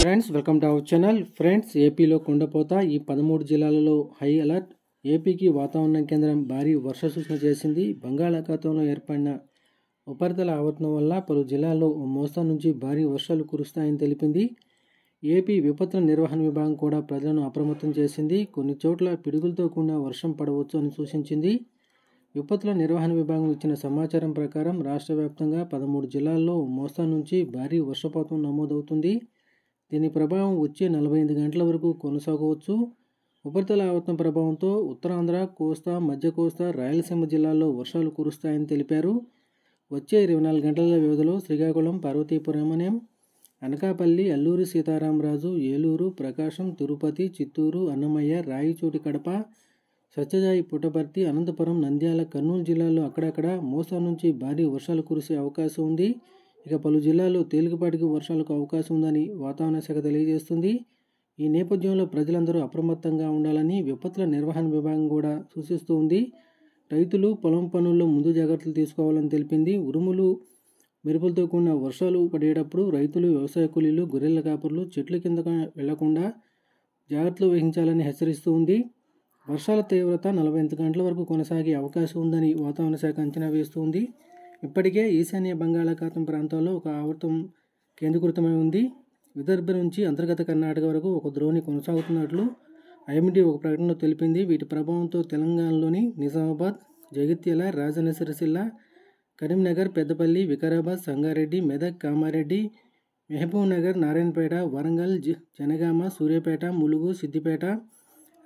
friends welcome to our channel friends ఏపీలో కొండపోత ఈ పదమూడు జిల్లాలలో హై అలర్ట్ ఏపీకి వాతావరణ కేంద్రం భారీ వర్ష సూచన చేసింది బంగాళాఖాతంలో ఏర్పడిన ఉపరితల ఆవర్తనం వల్ల పలు జిల్లాల్లో మోస్తా నుంచి భారీ వర్షాలు కురుస్తాయని తెలిపింది ఏపీ విపత్తుల నిర్వహణ విభాగం కూడా ప్రజలను అప్రమత్తం చేసింది కొన్ని చోట్ల పిడుగులతో కూడిన వర్షం పడవచ్చు అని సూచించింది విపత్తుల నిర్వహణ విభాగం ఇచ్చిన సమాచారం ప్రకారం రాష్ట్ర వ్యాప్తంగా పదమూడు జిల్లాల్లో మోస్తా నుంచి భారీ వర్షపాతం నమోదవుతుంది దీని ప్రభావం వచ్చే నలభై ఐదు గంటల వరకు కొనసాగవచ్చు ఉపరితల ఆవర్తన ప్రభావంతో ఉత్తరాంధ్ర కోస్తా మధ్య కోస్తా రాయలసీమ జిల్లాల్లో వర్షాలు కురుస్తాయని తెలిపారు వచ్చే ఇరవై నాలుగు గంటల వ్యవధిలో శ్రీకాకుళం పార్వతీపురమణ్యం అనకాపల్లి అల్లూరి సీతారామరాజు ఏలూరు ప్రకాశం తిరుపతి చిత్తూరు అన్నమయ్య రాయచోటి కడప సత్యజాయి పుట్టపర్తి అనంతపురం నంద్యాల కర్నూలు జిల్లాల్లో అక్కడక్కడ మోస్తరు నుంచి భారీ వర్షాలు కురిసే అవకాశం ఉంది ఇక పలు జిల్లాల్లో తేలికపాటికి వర్షాలకు అవకాశం ఉందని వాతావరణ శాఖ తెలియజేస్తుంది ఈ నేపథ్యంలో ప్రజలందరూ అప్రమత్తంగా ఉండాలని విపత్తుల నిర్వహణ విభాగం కూడా సూచిస్తూ ఉంది రైతులు పొలం పనుల్లో ముందు జాగ్రత్తలు తీసుకోవాలని తెలిపింది ఉరుములు మెరుపులతో కూడిన వర్షాలు పడేటప్పుడు రైతులు వ్యవసాయ కూలీలు గొర్రెల కాపర్లు చెట్ల కింద వెళ్లకుండా జాగ్రత్తలు వహించాలని హెచ్చరిస్తూ ఉంది వర్షాల తీవ్రత నలభై ఎనిమిది గంటల వరకు కొనసాగే అవకాశం ఉందని వాతావరణ శాఖ అంచనా వేస్తోంది ఇప్పటికే ఈశాన్య బంగాళాఖాతం ప్రాంతాల్లో ఒక ఆవృతం కేంద్రీకృతమై ఉంది విదర్భ నుంచి అంతర్గత కర్ణాటక వరకు ఒక ద్రోణి కొనసాగుతున్నట్లు ఐఎండి ఒక ప్రకటనలో తెలిపింది వీటి ప్రభావంతో తెలంగాణలోని నిజామాబాద్ జగిత్యాల రాజన్న సిరిసిల్ల కరీంనగర్ పెద్దపల్లి వికారాబాద్ సంగారెడ్డి మెదక్ కామారెడ్డి మెహబూబ్ నగర్ నారాయణపేట వరంగల్ జనగామ సూర్యాపేట ములుగు సిద్దిపేట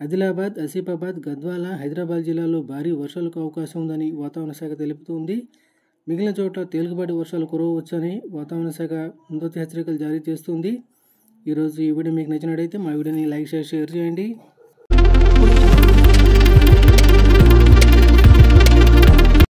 ఆదిలాబాద్ ఆసిఫాబాద్ గద్వాల హైదరాబాద్ జిల్లాలో భారీ వర్షాలకు అవకాశం ఉందని వాతావరణ శాఖ తెలుపుతోంది మిగిలిన చోట తేలికపాటి వర్షాలు కురవచ్చని వాతావరణ శాఖ ముందస్తు హెచ్చరికలు జారీ చేస్తుంది ఈరోజు ఈ వీడియో మీకు నచ్చినట్టయితే మా వీడియోని లైక్ చేసి షేర్ చేయండి